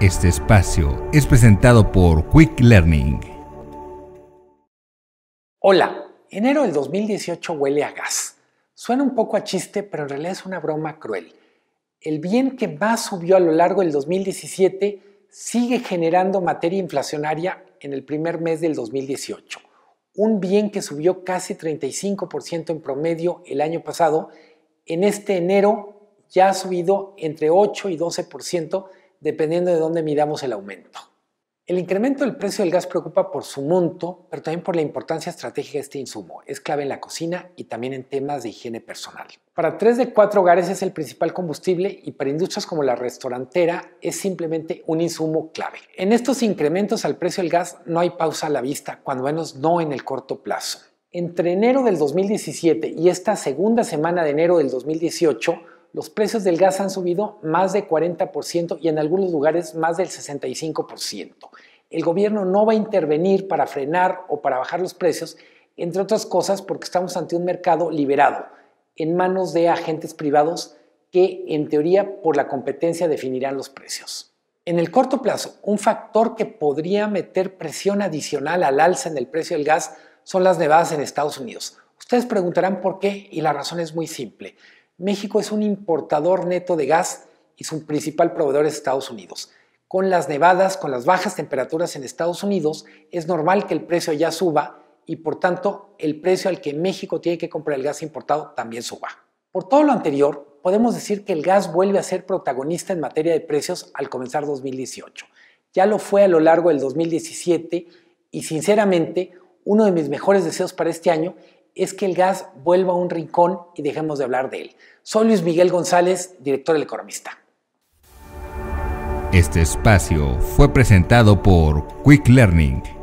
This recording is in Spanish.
Este espacio es presentado por Quick Learning. Hola, enero del 2018 huele a gas. Suena un poco a chiste, pero en realidad es una broma cruel. El bien que más subió a lo largo del 2017 sigue generando materia inflacionaria en el primer mes del 2018. Un bien que subió casi 35% en promedio el año pasado, en este enero ya ha subido entre 8 y 12% dependiendo de dónde midamos el aumento. El incremento del precio del gas preocupa por su monto, pero también por la importancia estratégica de este insumo. Es clave en la cocina y también en temas de higiene personal. Para tres de cuatro hogares es el principal combustible y para industrias como la restaurantera es simplemente un insumo clave. En estos incrementos al precio del gas no hay pausa a la vista, cuando menos no en el corto plazo. Entre enero del 2017 y esta segunda semana de enero del 2018, los precios del gas han subido más de 40% y en algunos lugares más del 65%. El gobierno no va a intervenir para frenar o para bajar los precios, entre otras cosas porque estamos ante un mercado liberado, en manos de agentes privados que en teoría por la competencia definirán los precios. En el corto plazo, un factor que podría meter presión adicional al alza en el precio del gas son las nevadas en Estados Unidos. Ustedes preguntarán por qué y la razón es muy simple. México es un importador neto de gas y su principal proveedor es Estados Unidos. Con las nevadas, con las bajas temperaturas en Estados Unidos, es normal que el precio ya suba y por tanto el precio al que México tiene que comprar el gas importado también suba. Por todo lo anterior, podemos decir que el gas vuelve a ser protagonista en materia de precios al comenzar 2018. Ya lo fue a lo largo del 2017 y sinceramente uno de mis mejores deseos para este año es que el gas vuelva a un rincón y dejemos de hablar de él. Soy Luis Miguel González, director del Economista. Este espacio fue presentado por Quick Learning.